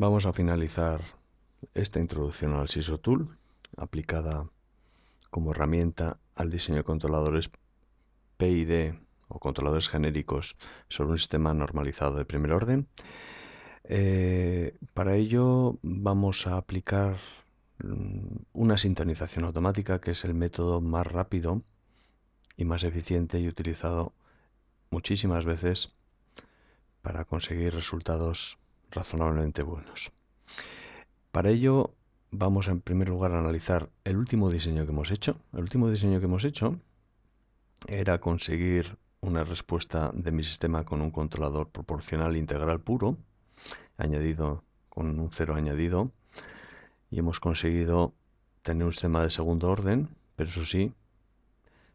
Vamos a finalizar esta introducción al SISO Tool aplicada como herramienta al diseño de controladores PID o controladores genéricos sobre un sistema normalizado de primer orden. Eh, para ello vamos a aplicar mm, una sintonización automática que es el método más rápido y más eficiente y utilizado muchísimas veces para conseguir resultados razonablemente buenos. Para ello vamos en primer lugar a analizar el último diseño que hemos hecho. El último diseño que hemos hecho era conseguir una respuesta de mi sistema con un controlador proporcional integral puro, añadido con un cero añadido, y hemos conseguido tener un sistema de segundo orden, pero eso sí,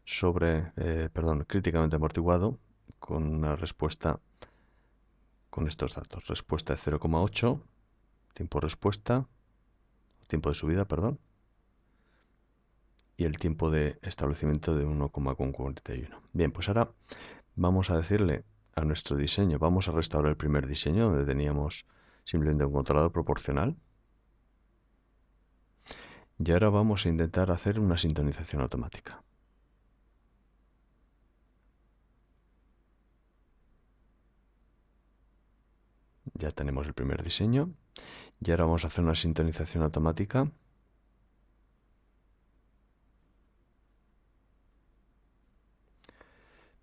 sobre, eh, perdón, críticamente amortiguado, con una respuesta con estos datos. Respuesta de 0,8, tiempo de respuesta, tiempo de subida, perdón, y el tiempo de establecimiento de 1,41. Bien, pues ahora vamos a decirle a nuestro diseño, vamos a restaurar el primer diseño donde teníamos simplemente un controlador proporcional. Y ahora vamos a intentar hacer una sintonización automática. ya tenemos el primer diseño. Y ahora vamos a hacer una sintonización automática.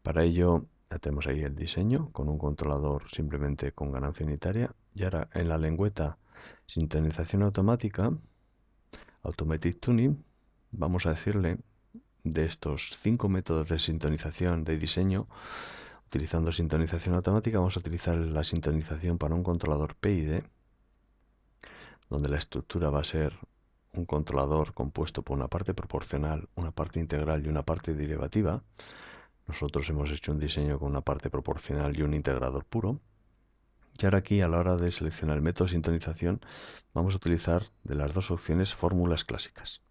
Para ello ya tenemos ahí el diseño con un controlador simplemente con ganancia unitaria. Y ahora en la lengüeta sintonización automática, automatic tuning, vamos a decirle de estos cinco métodos de sintonización de diseño, Utilizando sintonización automática vamos a utilizar la sintonización para un controlador PID, donde la estructura va a ser un controlador compuesto por una parte proporcional, una parte integral y una parte derivativa. Nosotros hemos hecho un diseño con una parte proporcional y un integrador puro. Y ahora aquí a la hora de seleccionar el método de sintonización vamos a utilizar de las dos opciones fórmulas clásicas.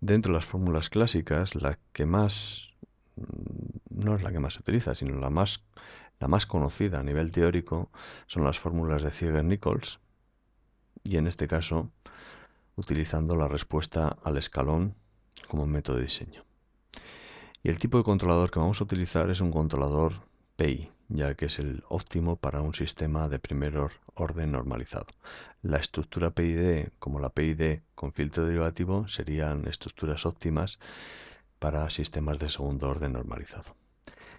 Dentro de las fórmulas clásicas, la que más no es la que más se utiliza, sino la más, conocida a nivel teórico son las fórmulas de Ziegler-Nichols y en este caso utilizando la respuesta al escalón como método de diseño. Y el tipo de controlador que vamos a utilizar es un controlador PI, ya que es el óptimo para un sistema de primer orden normalizado. La estructura PID, como la PID con filtro derivativo, serían estructuras óptimas para sistemas de segundo orden normalizado.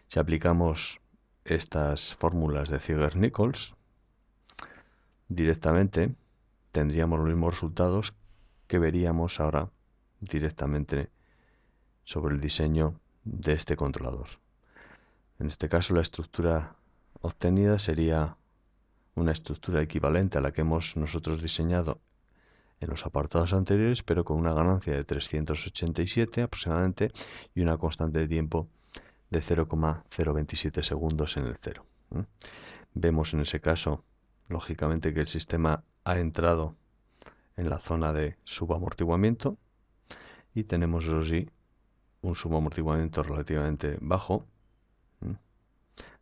Si aplicamos estas fórmulas de Ziegler-Nichols directamente, tendríamos los mismos resultados que veríamos ahora directamente sobre el diseño de este controlador. En este caso, la estructura obtenida sería una estructura equivalente a la que hemos nosotros diseñado en los apartados anteriores, pero con una ganancia de 387 aproximadamente y una constante de tiempo de 0,027 segundos en el 0. Vemos en ese caso, lógicamente, que el sistema ha entrado en la zona de subamortiguamiento y tenemos, eso sí, un subamortiguamiento relativamente bajo.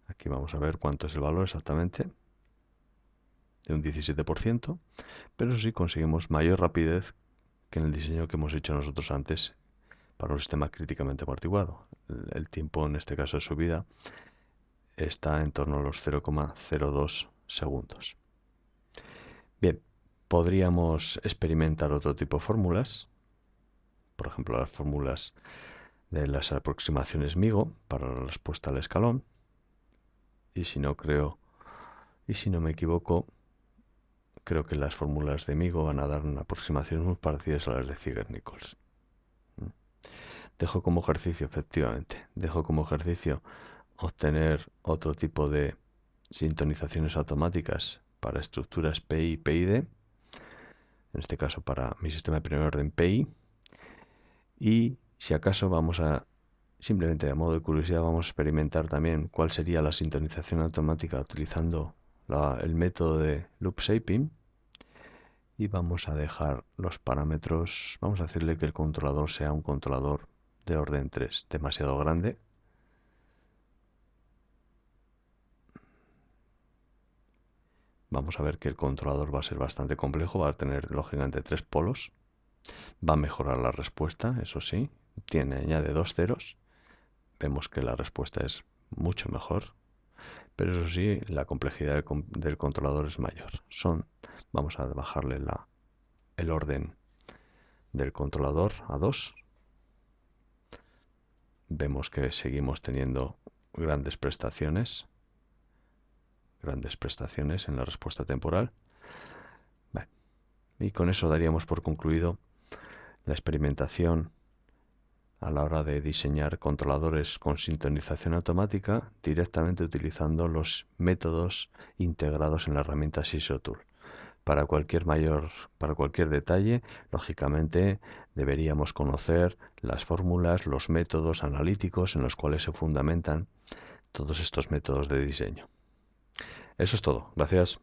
Aquí vamos a ver cuánto es el valor exactamente de un 17%, pero sí conseguimos mayor rapidez que en el diseño que hemos hecho nosotros antes para un sistema críticamente amortiguado el tiempo, en este caso de subida, está en torno a los 0,02 segundos. Bien, podríamos experimentar otro tipo de fórmulas, por ejemplo las fórmulas de las aproximaciones MIGO para la respuesta al escalón. Y si no creo, y si no me equivoco, creo que las fórmulas de MIGO van a dar una aproximación muy parecida a las de Ziegler-Nichols. Dejo como ejercicio, efectivamente, dejo como ejercicio obtener otro tipo de sintonizaciones automáticas para estructuras PI y PID, en este caso para mi sistema de primer orden PI, y si acaso vamos a, simplemente a modo de curiosidad, vamos a experimentar también cuál sería la sintonización automática utilizando el método de loop shaping y vamos a dejar los parámetros, vamos a decirle que el controlador sea un controlador de orden 3, demasiado grande. Vamos a ver que el controlador va a ser bastante complejo, va a tener lógicamente tres polos. Va a mejorar la respuesta, eso sí. Tiene, añade dos ceros. Vemos que la respuesta es mucho mejor. Pero eso sí, la complejidad del, controlador es mayor. Son, vamos a bajarle el orden del controlador a 2 vemos que seguimos teniendo grandes prestaciones, grandes prestaciones en la respuesta temporal. Y con eso daríamos por concluido la experimentación a la hora de diseñar controladores con sintonización automática directamente utilizando los métodos integrados en la herramienta Tool. Para cualquier mayor, para cualquier detalle, lógicamente deberíamos conocer las fórmulas, los métodos analíticos en los cuales se fundamentan todos estos métodos de diseño. Eso es todo. Gracias.